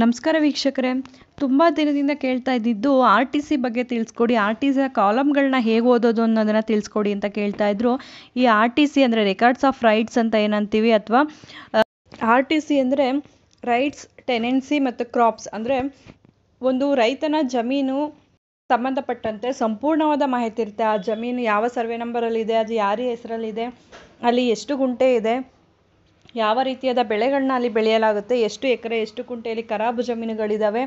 ನಮಸ್ಕಾರ ವೀಕ್ಷಕರೇ ತುಂಬ ದಿನದಿಂದ ಕೇಳ್ತಾ ಇದ್ದಿದ್ದು ಆರ್ ಟಿ ಸಿ ಬಗ್ಗೆ ತಿಳಿಸ್ಕೊಡಿ ಆರ್ ಟಿ ಸಿಯ ಕಾಲಮ್ಗಳನ್ನ ಹೇಗೆ ಓದೋದು ಅನ್ನೋದನ್ನು ತಿಳಿಸ್ಕೊಡಿ ಅಂತ ಕೇಳ್ತಾ ಇದ್ರು ಈ ಆರ್ ಟಿ ಸಿ ಅಂದರೆ ರೆಕಾರ್ಡ್ಸ್ ಆಫ್ ರೈಟ್ಸ್ ಅಂತ ಏನಂತೀವಿ ಅಥವಾ ಆರ್ ಟಿ ಸಿ ಅಂದರೆ ರೈಟ್ಸ್ ಟೆನೆನ್ಸಿ ಮತ್ತು ಕ್ರಾಪ್ಸ್ ಅಂದರೆ ಒಂದು ರೈತನ ಜಮೀನು ಸಂಬಂಧಪಟ್ಟಂತೆ ಸಂಪೂರ್ಣವಾದ ಮಾಹಿತಿ ಇರುತ್ತೆ ಆ ಜಮೀನು ಯಾವ ಸರ್ವೆ ನಂಬರಲ್ಲಿದೆ ಅದು ಯಾರ ಹೆಸರಲ್ಲಿದೆ ಅಲ್ಲಿ ಎಷ್ಟು ಗುಂಟೆ ಇದೆ ಯಾವ ರೀತಿಯಾದ ಬೆಳೆಗಳನ್ನ ಅಲ್ಲಿ ಬೆಳೆಯಲಾಗುತ್ತೆ ಎಷ್ಟು ಎಕರೆ ಎಷ್ಟು ಕುಂಟೆಯಲ್ಲಿ ಖರಾಬು ಜಮೀನುಗಳಿದ್ದಾವೆ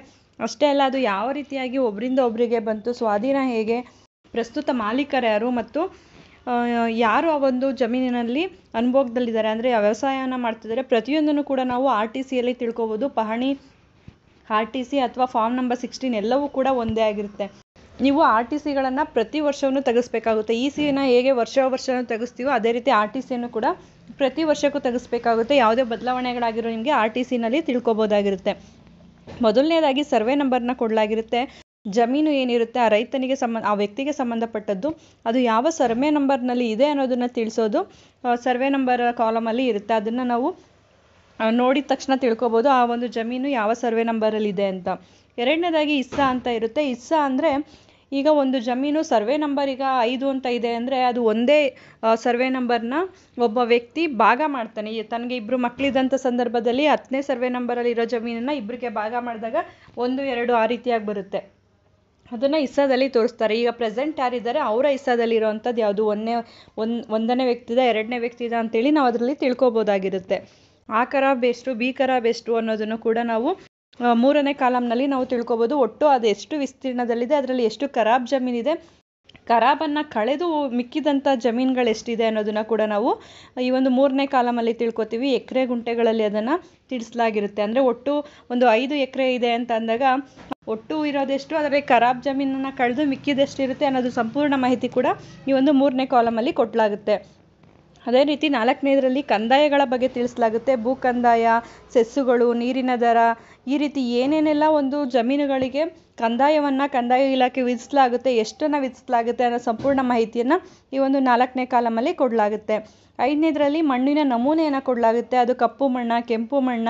ಅಷ್ಟೇ ಅಲ್ಲ ಅದು ಯಾವ ರೀತಿಯಾಗಿ ಒಬ್ಬರಿಂದ ಒಬ್ಬರಿಗೆ ಬಂತು ಸ್ವಾಧೀನ ಹೇಗೆ ಪ್ರಸ್ತುತ ಮಾಲೀಕರು ಯಾರು ಮತ್ತು ಯಾರು ಆ ಒಂದು ಜಮೀನಿನಲ್ಲಿ ಅನುಭೋಗದಲ್ಲಿದ್ದಾರೆ ಅಂದರೆ ವ್ಯವಸಾಯನ ಮಾಡ್ತಿದ್ದಾರೆ ಪ್ರತಿಯೊಂದನ್ನು ಕೂಡ ನಾವು ಆರ್ ಟಿ ಸಿಯಲ್ಲಿ ತಿಳ್ಕೊಬೋದು ಪಹಣಿ ಆರ್ ಟಿ ಸಿ ಅಥವಾ ಫಾರ್ಮ್ ನಂಬರ್ ಸಿಕ್ಸ್ಟೀನ್ ಎಲ್ಲವೂ ಕೂಡ ಒಂದೇ ಆಗಿರುತ್ತೆ ನೀವು ಆರ್ ಟಿ ಸಿಗಳನ್ನು ಪ್ರತಿ ವರ್ಷವೂ ತೆಗೆಸ್ಬೇಕಾಗುತ್ತೆ ಇ ಸಿನ ಹೇಗೆ ವರ್ಷ ವರ್ಷ ತೆಗೆಸ್ತೀವೋ ಅದೇ ರೀತಿ ಆರ್ ಟಿ ಸಿಯನ್ನು ಕೂಡ ಪ್ರತಿ ವರ್ಷಕ್ಕೂ ತೆಗೆಸ್ಬೇಕಾಗುತ್ತೆ ಯಾವುದೇ ಬದಲಾವಣೆಗಳಾಗಿರೋ ನಿಮಗೆ ಆರ್ ಟಿ ನಲ್ಲಿ ತಿಳ್ಕೊಬೋದಾಗಿರುತ್ತೆ ಮೊದಲನೇದಾಗಿ ಸರ್ವೆ ನಂಬರ್ನ ಕೊಡಲಾಗಿರುತ್ತೆ ಜಮೀನು ಏನಿರುತ್ತೆ ಆ ರೈತನಿಗೆ ಸಂಬಂಧ ಆ ವ್ಯಕ್ತಿಗೆ ಸಂಬಂಧಪಟ್ಟದ್ದು ಅದು ಯಾವ ಸರ್ವೆ ನಂಬರ್ನಲ್ಲಿ ಇದೆ ಅನ್ನೋದನ್ನ ತಿಳಿಸೋದು ಸರ್ವೆ ನಂಬರ್ ಕಾಲಮಲ್ಲಿ ಇರುತ್ತೆ ಅದನ್ನು ನಾವು ನೋಡಿದ ತಕ್ಷಣ ತಿಳ್ಕೊಬೋದು ಆ ಒಂದು ಜಮೀನು ಯಾವ ಸರ್ವೆ ಇದೆ ಅಂತ ಎರಡನೇದಾಗಿ ಇಸ್ಸಾ ಅಂತ ಇರುತ್ತೆ ಇಸ್ಸಾ ಅಂದರೆ ಈಗ ಒಂದು ಜಮೀನು ಸರ್ವೆ ನಂಬರ್ ಈಗ ಐದು ಅಂತ ಇದೆ ಅಂದರೆ ಅದು ಒಂದೇ ಸರ್ವೆ ನಂಬರ್ನ ಒಬ್ಬ ವ್ಯಕ್ತಿ ಭಾಗ ಮಾಡ್ತಾನೆ ತನಗೆ ಇಬ್ಬರು ಮಕ್ಕಳಿದ್ದಂಥ ಸಂದರ್ಭದಲ್ಲಿ ಹತ್ತನೇ ಸರ್ವೆ ನಂಬರಲ್ಲಿರೋ ಜಮೀನನ್ನು ಇಬ್ಬರಿಗೆ ಭಾಗ ಮಾಡಿದಾಗ ಒಂದು ಎರಡು ಆ ರೀತಿಯಾಗಿ ಬರುತ್ತೆ ಅದನ್ನು ಇಸ್ಸಾದಲ್ಲಿ ತೋರಿಸ್ತಾರೆ ಈಗ ಪ್ರೆಸೆಂಟ್ ಯಾರಿದ್ದಾರೆ ಅವರ ಇಸ್ಸಾದಲ್ಲಿ ಇರೋವಂಥದ್ದು ಯಾವುದು ಒಂದನೇ ಒಂದು ಒಂದನೇ ವ್ಯಕ್ತಿದ ಎರಡನೇ ವ್ಯಕ್ತಿ ಅಂತ ಅಂತೇಳಿ ನಾವು ಅದರಲ್ಲಿ ತಿಳ್ಕೊಬೋದಾಗಿರುತ್ತೆ ಆ ಕರ ಬೆಸ್ಟು ಬಿ ಕರ ಬೆಸ್ಟು ಅನ್ನೋದನ್ನು ಕೂಡ ನಾವು ಮೂರನೇ ಕಾಲಂನಲ್ಲಿ ನಾವು ತಿಳ್ಕೊಬೋದು ಒಟ್ಟು ಅದು ಎಷ್ಟು ವಿಸ್ತೀರ್ಣದಲ್ಲಿದೆ ಅದರಲ್ಲಿ ಎಷ್ಟು ಖರಾಬ್ ಜಮೀನಿದೆ ಖರಾಬನ್ನು ಕಳೆದು ಮಿಕ್ಕಿದಂಥ ಜಮೀನುಗಳೆಷ್ಟಿದೆ ಅನ್ನೋದನ್ನು ಕೂಡ ನಾವು ಈ ಒಂದು ಮೂರನೇ ಕಾಲಮಲ್ಲಿ ತಿಳ್ಕೊತೀವಿ ಎಕರೆ ಗುಂಟೆಗಳಲ್ಲಿ ಅದನ್ನು ತಿಳಿಸಲಾಗಿರುತ್ತೆ ಅಂದರೆ ಒಟ್ಟು ಒಂದು ಐದು ಎಕರೆ ಇದೆ ಅಂತ ಅಂದಾಗ ಒಟ್ಟು ಇರೋದೆಷ್ಟು ಅದರಲ್ಲಿ ಖರಾಬ್ ಜಮೀನನ್ನು ಕಳೆದು ಮಿಕ್ಕಿದೆಷ್ಟಿರುತ್ತೆ ಅನ್ನೋದು ಸಂಪೂರ್ಣ ಮಾಹಿತಿ ಕೂಡ ಈ ಒಂದು ಮೂರನೇ ಕಾಲಮಲ್ಲಿ ಕೊಟ್ಟಲಾಗುತ್ತೆ ಅದೇ ರೀತಿ ನಾಲ್ಕನೇದರಲ್ಲಿ ಕಂದಾಯಗಳ ಬಗ್ಗೆ ತಿಳಿಸಲಾಗುತ್ತೆ ಭೂ ಕಂದಾಯ ಸೆಸ್ಸುಗಳು ನೀರಿನ ದರ ಈ ರೀತಿ ಏನೇನೆಲ್ಲ ಒಂದು ಜಮೀನುಗಳಿಗೆ ಕಂದಾಯವನ್ನು ಕಂದಾಯ ಇಲಾಖೆ ವಿಧಿಸಲಾಗುತ್ತೆ ಎಷ್ಟನ್ನು ವಿಧಿಸಲಾಗುತ್ತೆ ಅನ್ನೋ ಸಂಪೂರ್ಣ ಮಾಹಿತಿಯನ್ನು ಈ ಒಂದು ನಾಲ್ಕನೇ ಕಾಲಮಲ್ಲಿ ಕೊಡಲಾಗುತ್ತೆ ಐದನೇದರಲ್ಲಿ ಮಣ್ಣಿನ ನಮೂನೆಯನ್ನು ಕೊಡಲಾಗುತ್ತೆ ಅದು ಕಪ್ಪು ಮಣ್ಣ ಕೆಂಪು ಮಣ್ಣ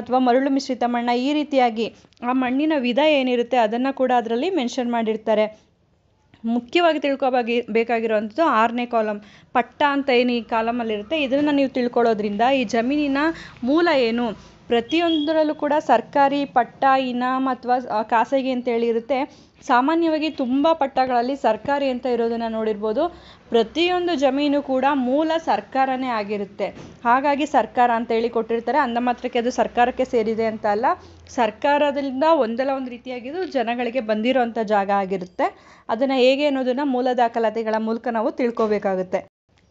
ಅಥವಾ ಮರಳು ಮಿಶ್ರಿತ ಮಣ್ಣ ಈ ರೀತಿಯಾಗಿ ಆ ಮಣ್ಣಿನ ವಿಧ ಏನಿರುತ್ತೆ ಅದನ್ನು ಕೂಡ ಅದರಲ್ಲಿ ಮೆನ್ಷನ್ ಮಾಡಿರ್ತಾರೆ ಮುಖ್ಯವಾಗಿ ತಿಳ್ಕೊಬಾಗಿ ಬೇಕಾಗಿರುವಂಥದ್ದು ಆರನೇ ಕಾಲಮ್ ಪಟ್ಟ ಅಂತ ಏನು ಈ ಕಾಲಮಲ್ಲಿರುತ್ತೆ ಇದನ್ನು ನೀವು ತಿಳ್ಕೊಳ್ಳೋದ್ರಿಂದ ಈ ಜಮೀನಿನ ಮೂಲ ಏನು ಪ್ರತಿಯೊಂದರಲ್ಲೂ ಕೂಡ ಸರ್ಕಾರಿ ಪಟ್ಟ ಇನಾಮ್ ಅಥವಾ ಖಾಸಗಿ ಅಂತೇಳಿ ಇರುತ್ತೆ ಸಾಮಾನ್ಯವಾಗಿ ತುಂಬ ಪಟ್ಟಗಳಲ್ಲಿ ಸರ್ಕಾರಿ ಅಂತ ಇರೋದನ್ನು ನೋಡಿರ್ಬೋದು ಪ್ರತಿಯೊಂದು ಜಮೀನು ಕೂಡ ಮೂಲ ಸರ್ಕಾರನೇ ಆಗಿರುತ್ತೆ ಹಾಗಾಗಿ ಸರ್ಕಾರ ಅಂತ ಹೇಳಿ ಕೊಟ್ಟಿರ್ತಾರೆ ಅಂದ ಮಾತ್ರಕ್ಕೆ ಅದು ಸರ್ಕಾರಕ್ಕೆ ಸೇರಿದೆ ಅಂತ ಅಲ್ಲ ಸರ್ಕಾರದಿಂದ ಒಂದಲ್ಲ ಒಂದು ರೀತಿಯಾಗಿದ್ದು ಜನಗಳಿಗೆ ಬಂದಿರೋಂಥ ಜಾಗ ಆಗಿರುತ್ತೆ ಅದನ್ನು ಹೇಗೆ ಅನ್ನೋದನ್ನು ಮೂಲ ದಾಖಲಾತಿಗಳ ಮೂಲಕ ನಾವು ತಿಳ್ಕೋಬೇಕಾಗುತ್ತೆ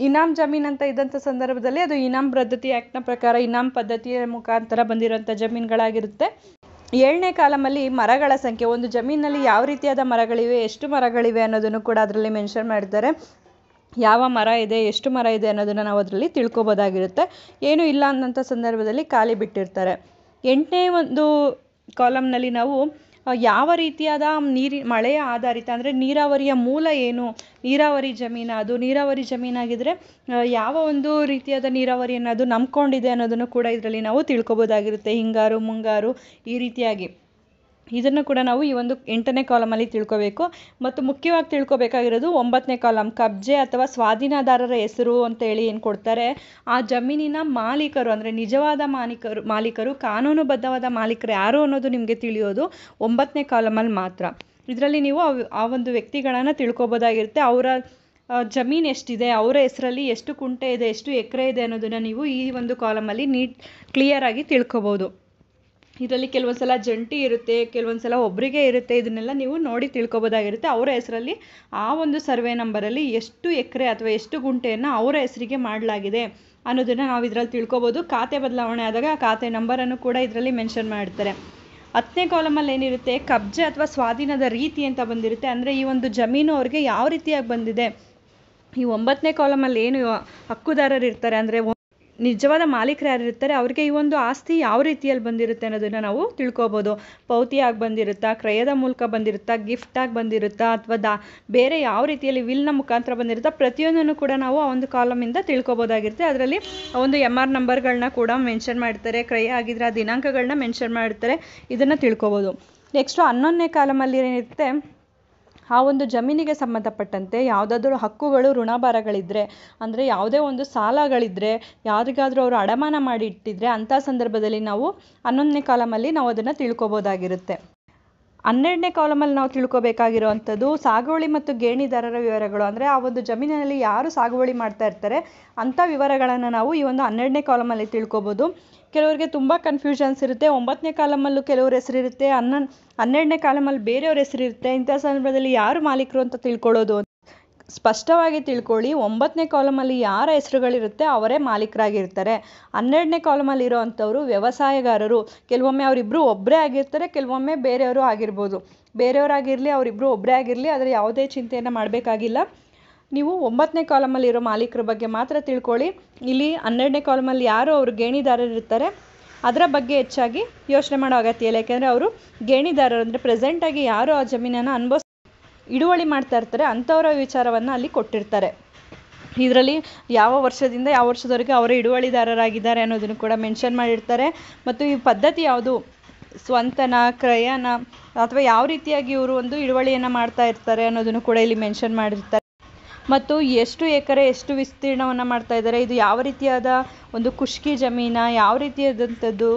ಇನಾಮ್ ಜಮೀನ್ ಅಂತ ಇದ್ದಂಥ ಸಂದರ್ಭದಲ್ಲಿ ಅದು ಇನಾಮ್ ಪದ್ಧತಿ ಆ್ಯಕ್ಟ್ನ ಪ್ರಕಾರ ಇನಾಮ್ ಪದ್ಧತಿಯ ಮುಖಾಂತರ ಬಂದಿರೋಂಥ ಜಮೀನುಗಳಾಗಿರುತ್ತೆ ಏಳನೇ ಕಾಲಮಲ್ಲಿ ಮರಗಳ ಸಂಖ್ಯೆ ಒಂದು ಜಮೀನಲ್ಲಿ ಯಾವ ರೀತಿಯಾದ ಮರಗಳಿವೆ ಎಷ್ಟು ಮರಗಳಿವೆ ಅನ್ನೋದನ್ನು ಕೂಡ ಅದರಲ್ಲಿ ಮೆನ್ಷನ್ ಮಾಡಿದ್ದಾರೆ ಯಾವ ಮರ ಇದೆ ಎಷ್ಟು ಮರ ಇದೆ ಅನ್ನೋದನ್ನು ನಾವು ಅದರಲ್ಲಿ ತಿಳ್ಕೊಬೋದಾಗಿರುತ್ತೆ ಏನೂ ಇಲ್ಲ ಅನ್ನೋಂಥ ಸಂದರ್ಭದಲ್ಲಿ ಖಾಲಿ ಬಿಟ್ಟಿರ್ತಾರೆ ಎಂಟನೇ ಒಂದು ಕಾಲಮ್ನಲ್ಲಿ ನಾವು ಯಾವ ರೀತಿಯಾದ ನೀರಿ ಮಳೆಯ ಆಧಾರಿತ ಅಂದರೆ ನೀರಾವರಿಯ ಮೂಲ ಏನು ನೀರಾವರಿ ಜಮೀನು ಅದು ನೀರಾವರಿ ಜಮೀನಾಗಿದ್ದರೆ ಯಾವ ಒಂದು ರೀತಿಯಾದ ನೀರಾವರಿ ಅನ್ನೋದು ನಂಬ್ಕೊಂಡಿದೆ ಅನ್ನೋದನ್ನು ಕೂಡ ಇದರಲ್ಲಿ ನಾವು ತಿಳ್ಕೊಬೋದಾಗಿರುತ್ತೆ ಹಿಂಗಾರು ಮುಂಗಾರು ಈ ರೀತಿಯಾಗಿ ಇದನ್ನು ಕೂಡ ನಾವು ಈ ಒಂದು ಎಂಟನೇ ಕಾಲಮಲ್ಲಿ ತಿಳ್ಕೊಬೇಕು ಮತ್ತು ಮುಖ್ಯವಾಗಿ ತಿಳ್ಕೊಬೇಕಾಗಿರೋದು ಒಂಬತ್ತನೇ ಕಾಲಮ್ ಕಬ್ಜೆ ಅಥವಾ ಸ್ವಾಧೀನದಾರರ ಹೆಸರು ಅಂತ ಹೇಳಿ ಏನು ಕೊಡ್ತಾರೆ ಆ ಜಮೀನಿನ ಮಾಲೀಕರು ಅಂದರೆ ನಿಜವಾದ ಮಾಲೀಕರು ಮಾಲೀಕರು ಕಾನೂನುಬದ್ಧವಾದ ಮಾಲೀಕರು ಯಾರು ಅನ್ನೋದು ನಿಮಗೆ ತಿಳಿಯೋದು ಒಂಬತ್ತನೇ ಕಾಲಮಲ್ಲಿ ಮಾತ್ರ ಇದರಲ್ಲಿ ನೀವು ಆ ಒಂದು ವ್ಯಕ್ತಿಗಳನ್ನು ತಿಳ್ಕೊಬೋದಾಗಿರುತ್ತೆ ಅವರ ಜಮೀನು ಎಷ್ಟಿದೆ ಅವರ ಹೆಸರಲ್ಲಿ ಎಷ್ಟು ಕುಂಟೆ ಇದೆ ಎಷ್ಟು ಎಕರೆ ಇದೆ ಅನ್ನೋದನ್ನು ನೀವು ಈ ಒಂದು ಕಾಲಮಲ್ಲಿ ನೀಟ್ ಕ್ಲಿಯರಾಗಿ ತಿಳ್ಕೊಬೋದು ಇದರಲ್ಲಿ ಕೆಲವೊಂದು ಸಲ ಜಂಟಿ ಇರುತ್ತೆ ಕೆಲವೊಂದು ಸಲ ಒಬ್ಬರಿಗೆ ಇರುತ್ತೆ ಇದನ್ನೆಲ್ಲ ನೀವು ನೋಡಿ ತಿಳ್ಕೊಬೋದಾಗಿರುತ್ತೆ ಅವರ ಹೆಸರಲ್ಲಿ ಆ ಒಂದು ಸರ್ವೆ ನಂಬರಲ್ಲಿ ಎಷ್ಟು ಎಕರೆ ಅಥವಾ ಎಷ್ಟು ಗುಂಟೆಯನ್ನು ಅವರ ಹೆಸರಿಗೆ ಮಾಡಲಾಗಿದೆ ಅನ್ನೋದನ್ನು ನಾವು ಇದರಲ್ಲಿ ತಿಳ್ಕೊಬೋದು ಖಾತೆ ಬದಲಾವಣೆ ಆದಾಗ ಆ ಖಾತೆ ನಂಬರನ್ನು ಕೂಡ ಇದರಲ್ಲಿ ಮೆನ್ಷನ್ ಮಾಡ್ತಾರೆ ಹತ್ತನೇ ಕಾಲಮಲ್ಲಿ ಏನಿರುತ್ತೆ ಕಬ್ಜೆ ಅಥವಾ ಸ್ವಾಧೀನದ ರೀತಿ ಅಂತ ಬಂದಿರುತ್ತೆ ಅಂದರೆ ಈ ಒಂದು ಜಮೀನು ಅವ್ರಿಗೆ ಯಾವ ರೀತಿಯಾಗಿ ಬಂದಿದೆ ಈ ಒಂಬತ್ತನೇ ಕಾಲಮಲ್ಲಿ ಏನು ಹಕ್ಕುದಾರರು ಇರ್ತಾರೆ ಅಂದರೆ ನಿಜವಾದ ಮಾಲೀಕರು ಯಾರು ಇರ್ತಾರೆ ಅವ್ರಿಗೆ ಈ ಒಂದು ಆಸ್ತಿ ಯಾವ ರೀತಿಯಲ್ಲಿ ಬಂದಿರುತ್ತೆ ಅನ್ನೋದನ್ನು ನಾವು ತಿಳ್ಕೊಬೋದು ಪೌತಿಯಾಗಿ ಬಂದಿರುತ್ತಾ ಕ್ರಯದ ಮೂಲಕ ಬಂದಿರುತ್ತಾ ಗಿಫ್ಟಾಗಿ ಬಂದಿರುತ್ತಾ ಅಥವಾ ದಾ ಬೇರೆ ಯಾವ ರೀತಿಯಲ್ಲಿ ವಿಲ್ನ ಮುಖಾಂತರ ಬಂದಿರುತ್ತಾ ಪ್ರತಿಯೊಂದನ್ನು ಕೂಡ ನಾವು ಆ ಒಂದು ಕಾಲಮಿಂದ ತಿಳ್ಕೊಬೋದಾಗಿರುತ್ತೆ ಅದರಲ್ಲಿ ಒಂದು ಎಮ್ ಆರ್ ನಂಬರ್ಗಳನ್ನ ಕೂಡ ಮೆನ್ಷನ್ ಮಾಡ್ತಾರೆ ಕ್ರಯ ಆಗಿದ್ರೆ ಆ ದಿನಾಂಕಗಳನ್ನ ಮೆನ್ಷನ್ ಮಾಡ್ತಾರೆ ಇದನ್ನು ತಿಳ್ಕೊಬೋದು ನೆಕ್ಸ್ಟು ಹನ್ನೊಂದನೇ ಕಾಲಮಲ್ಲಿ ಏನಿರುತ್ತೆ ಆ ಒಂದು ಜಮೀನಿಗೆ ಸಂಬಂಧಪಟ್ಟಂತೆ ಯಾವುದಾದ್ರೂ ಹಕ್ಕುಗಳು ಋಣಭಾರಗಳಿದ್ದರೆ ಅಂದರೆ ಯಾವುದೇ ಒಂದು ಸಾಲಗಳಿದ್ದರೆ ಯಾರಿಗಾದರೂ ಅವರು ಅಡಮಾನ ಮಾಡಿ ಇಟ್ಟಿದ್ದರೆ ಅಂಥ ಸಂದರ್ಭದಲ್ಲಿ ನಾವು ಹನ್ನೊಂದನೇ ಕಾಲಮಲ್ಲಿ ನಾವು ಅದನ್ನು ತಿಳ್ಕೊಬೋದಾಗಿರುತ್ತೆ ಹನ್ನೆರಡನೇ ಕಾಲಮಲ್ಲಿ ನಾವು ತಿಳ್ಕೋಬೇಕಾಗಿರುವಂಥದ್ದು ಸಾಗುವಳಿ ಮತ್ತು ಗೇಣಿದಾರರ ವಿವರಗಳು ಅಂದರೆ ಆ ಒಂದು ಜಮೀನಿನಲ್ಲಿ ಯಾರು ಸಾಗುವಳಿ ಮಾಡ್ತಾ ಇರ್ತಾರೆ ಅಂಥ ವಿವರಗಳನ್ನು ನಾವು ಈ ಒಂದು ಹನ್ನೆರಡನೇ ಕಾಲಮಲ್ಲಿ ತಿಳ್ಕೊಬೋದು ಕೆಲವರಿಗೆ ತುಂಬ ಕನ್ಫ್ಯೂಷನ್ಸ್ ಇರುತ್ತೆ ಒಂಬತ್ತನೇ ಕಾಲಮಲ್ಲೂ ಕೆಲವರ ಹೆಸರಿರುತ್ತೆ ಹನ್ನೊಂದು ಹನ್ನೆರಡನೇ ಕಾಲಮಲ್ಲಿ ಬೇರೆಯವ್ರ ಹೆಸರಿರುತ್ತೆ ಇಂಥ ಸಂದರ್ಭದಲ್ಲಿ ಯಾರು ಮಾಲೀಕರು ಅಂತ ತಿಳ್ಕೊಳ್ಳೋದು ಸ್ಪಷ್ಟವಾಗಿ ತಿಳ್ಕೊಳ್ಳಿ ಒಂಬತ್ತನೇ ಕಾಲಮಲ್ಲಿ ಯಾರ ಹೆಸರುಗಳಿರುತ್ತೆ ಅವರೇ ಮಾಲೀಕರಾಗಿರ್ತಾರೆ ಹನ್ನೆರಡನೇ ಕಾಲಮಲ್ಲಿ ಅಂಥವರು ವ್ಯವಸಾಯಗಾರರು ಕೆಲವೊಮ್ಮೆ ಅವರಿಬ್ಬರು ಒಬ್ಬರೇ ಆಗಿರ್ತಾರೆ ಕೆಲವೊಮ್ಮೆ ಬೇರೆಯವರು ಆಗಿರ್ಬೋದು ಬೇರೆಯವರಾಗಿರಲಿ ಅವರಿಬ್ಬರು ಒಬ್ಬರೇ ಆಗಿರಲಿ ಅದರ ಯಾವುದೇ ಚಿಂತೆಯನ್ನು ಮಾಡಬೇಕಾಗಿಲ್ಲ ನೀವು ಒಂಬತ್ತನೇ ಇರೋ ಮಾಲೀಕರ ಬಗ್ಗೆ ಮಾತ್ರ ತಿಳ್ಕೊಳ್ಳಿ ಇಲ್ಲಿ ಹನ್ನೆರಡನೇ ಕಾಲಮಲ್ಲಿ ಯಾರು ಅವರು ಗೇಣಿದಾರರಿರ್ತಾರೆ ಅದರ ಬಗ್ಗೆ ಹೆಚ್ಚಾಗಿ ಯೋಚನೆ ಮಾಡೋ ಅಗತ್ಯ ಇಲ್ಲ ಯಾಕೆಂದರೆ ಅವರು ಗೇಣಿದಾರರು ಅಂದರೆ ಪ್ರೆಸೆಂಟಾಗಿ ಯಾರು ಆ ಜಮೀನನ್ನು ಅನುಭವಿಸ್ತಾ ಹಿಡುವಳಿ ಮಾಡ್ತಾ ಇರ್ತಾರೆ ಅಂಥವರ ವಿಚಾರವನ್ನು ಅಲ್ಲಿ ಕೊಟ್ಟಿರ್ತಾರೆ ಇದರಲ್ಲಿ ಯಾವ ವರ್ಷದಿಂದ ಯಾವ ವರ್ಷದವರೆಗೆ ಅವರು ಹಿಡುವಳಿದಾರರಾಗಿದ್ದಾರೆ ಅನ್ನೋದನ್ನು ಕೂಡ ಮೆನ್ಷನ್ ಮಾಡಿರ್ತಾರೆ ಮತ್ತು ಈ ಪದ್ಧತಿ ಯಾವುದು ಸ್ವಂತನ ಕ್ರಯನ ಅಥವಾ ಯಾವ ರೀತಿಯಾಗಿ ಇವರು ಒಂದು ಹಿಡುವಳಿಯನ್ನು ಮಾಡ್ತಾ ಇರ್ತಾರೆ ಅನ್ನೋದನ್ನು ಕೂಡ ಇಲ್ಲಿ ಮೆನ್ಷನ್ ಮಾಡಿರ್ತಾರೆ ಮತ್ತು ಎಷ್ಟು ಎಕರೆ ಎಷ್ಟು ವಿಸ್ತೀರ್ಣವನ್ನು ಮಾಡ್ತಾ ಇದ್ದಾರೆ ಇದು ಯಾವ ರೀತಿಯಾದ ಒಂದು ಖುಷ್ಕಿ ಜಮೀನ ಯಾವ ರೀತಿಯಾದಂಥದ್ದು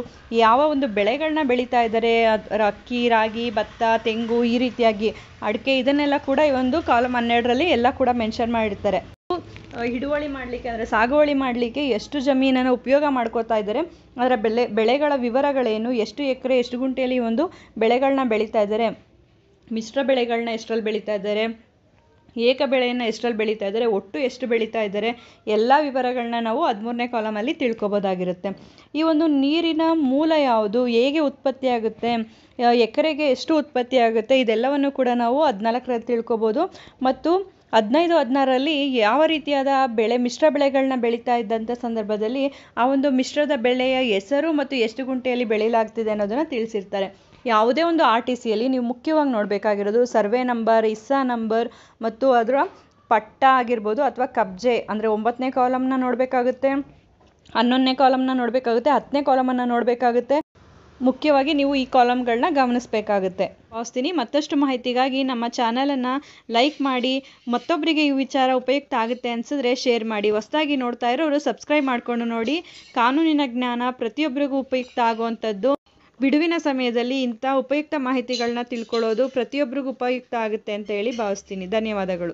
ಯಾವ ಒಂದು ಬೆಳೆಗಳನ್ನ ಬೆಳೀತಾ ಇದ್ದಾರೆ ಅದರ ಅಕ್ಕಿ ರಾಗಿ ಭತ್ತ ತೆಂಗು ಈ ರೀತಿಯಾಗಿ ಅಡಿಕೆ ಇದನ್ನೆಲ್ಲ ಕೂಡ ಈ ಒಂದು ಕಾಲಮ್ ಹನ್ನೆರಡರಲ್ಲಿ ಎಲ್ಲ ಕೂಡ ಮೆನ್ಷನ್ ಮಾಡಿರ್ತಾರೆ ಹಿಡುವಳಿ ಮಾಡಲಿಕ್ಕೆ ಅಂದರೆ ಸಾಗುವಳಿ ಮಾಡಲಿಕ್ಕೆ ಎಷ್ಟು ಜಮೀನನ್ನು ಉಪಯೋಗ ಮಾಡ್ಕೋತಾ ಇದ್ದಾರೆ ಅದರ ಬೆಳೆ ಬೆಳೆಗಳ ವಿವರಗಳೇನು ಎಷ್ಟು ಎಕರೆ ಎಷ್ಟು ಗುಂಟೆಯಲ್ಲಿ ಒಂದು ಬೆಳೆಗಳನ್ನ ಬೆಳೀತಾ ಇದ್ದಾರೆ ಮಿಶ್ರ ಬೆಳೆಗಳನ್ನ ಎಷ್ಟರಲ್ಲಿ ಬೆಳೀತಾ ಇದ್ದಾರೆ ಏಕ ಬೆಳೆಯನ್ನು ಎಷ್ಟರಲ್ಲಿ ಬೆಳೀತಾ ಇದ್ದಾರೆ ಒಟ್ಟು ಎಷ್ಟು ಬೆಳೀತಾ ಇದ್ದಾರೆ ಎಲ್ಲ ವಿವರಗಳನ್ನ ನಾವು ಹದಿಮೂರನೇ ಕಾಲಮಲ್ಲಿ ತಿಳ್ಕೊಬೋದಾಗಿರುತ್ತೆ ಈ ಒಂದು ನೀರಿನ ಮೂಲ ಯಾವುದು ಹೇಗೆ ಉತ್ಪತ್ತಿಯಾಗುತ್ತೆ ಎಕರೆಗೆ ಎಷ್ಟು ಉತ್ಪತ್ತಿಯಾಗುತ್ತೆ ಇದೆಲ್ಲವನ್ನು ಕೂಡ ನಾವು ಹದಿನಾಲ್ಕರಲ್ಲಿ ತಿಳ್ಕೊಬೋದು ಮತ್ತು ಹದಿನೈದು ಹದಿನಾರರಲ್ಲಿ ಯಾವ ರೀತಿಯಾದ ಬೆಳೆ ಮಿಶ್ರ ಬೆಳೆಗಳನ್ನ ಬೆಳೀತಾ ಇದ್ದಂಥ ಸಂದರ್ಭದಲ್ಲಿ ಆ ಒಂದು ಮಿಶ್ರದ ಬೆಳೆಯ ಹೆಸರು ಮತ್ತು ಎಷ್ಟು ಗುಂಟೆಯಲ್ಲಿ ಬೆಳೆಯಲಾಗ್ತಿದೆ ಅನ್ನೋದನ್ನು ತಿಳಿಸಿರ್ತಾರೆ ಯಾವುದೇ ಒಂದು ಆರ್ ಟಿ ನೀವು ಮುಖ್ಯವಾಗಿ ನೋಡಬೇಕಾಗಿರೋದು ಸರ್ವೆ ನಂಬರ್ ಇಸ್ಸಾ ನಂಬರ್ ಮತ್ತು ಅದರ ಪಟ್ಟ ಆಗಿರ್ಬೋದು ಅಥವಾ ಕಬ್ಜೆ ಅಂದರೆ ಒಂಬತ್ತನೇ ಕಾಲಮ್ನ ನೋಡಬೇಕಾಗುತ್ತೆ ಹನ್ನೊಂದನೇ ಕಾಲಮ್ನ ನೋಡಬೇಕಾಗುತ್ತೆ ಹತ್ತನೇ ಕಾಲಮನ್ನು ನೋಡಬೇಕಾಗುತ್ತೆ ಮುಖ್ಯವಾಗಿ ನೀವು ಈ ಕಾಲಮ್ಗಳನ್ನ ಗಮನಿಸಬೇಕಾಗುತ್ತೆ ಭಾವಿಸ್ತೀನಿ ಮತ್ತಷ್ಟು ಮಾಹಿತಿಗಾಗಿ ನಮ್ಮ ಚಾನಲನ್ನು ಲೈಕ್ ಮಾಡಿ ಮತ್ತೊಬ್ಬರಿಗೆ ಈ ವಿಚಾರ ಉಪಯುಕ್ತ ಆಗುತ್ತೆ ಅನ್ಸಿದ್ರೆ ಶೇರ್ ಮಾಡಿ ಹೊಸದಾಗಿ ನೋಡ್ತಾ ಇರೋರು ಸಬ್ಸ್ಕ್ರೈಬ್ ಮಾಡಿಕೊಂಡು ನೋಡಿ ಕಾನೂನಿನ ಜ್ಞಾನ ಪ್ರತಿಯೊಬ್ಬರಿಗೂ ಉಪಯುಕ್ತ ಆಗುವಂಥದ್ದು ಬಿಡುವಿನ ಸಮಯದಲ್ಲಿ ಇಂಥ ಉಪಯುಕ್ತ ಮಾಹಿತಿಗಳನ್ನ ತಿಳ್ಕೊಳ್ಳೋದು ಪ್ರತಿಯೊಬ್ಬರಿಗೂ ಉಪಯುಕ್ತ ಆಗುತ್ತೆ ಅಂತ ಹೇಳಿ ಭಾವಿಸ್ತೀನಿ ಧನ್ಯವಾದಗಳು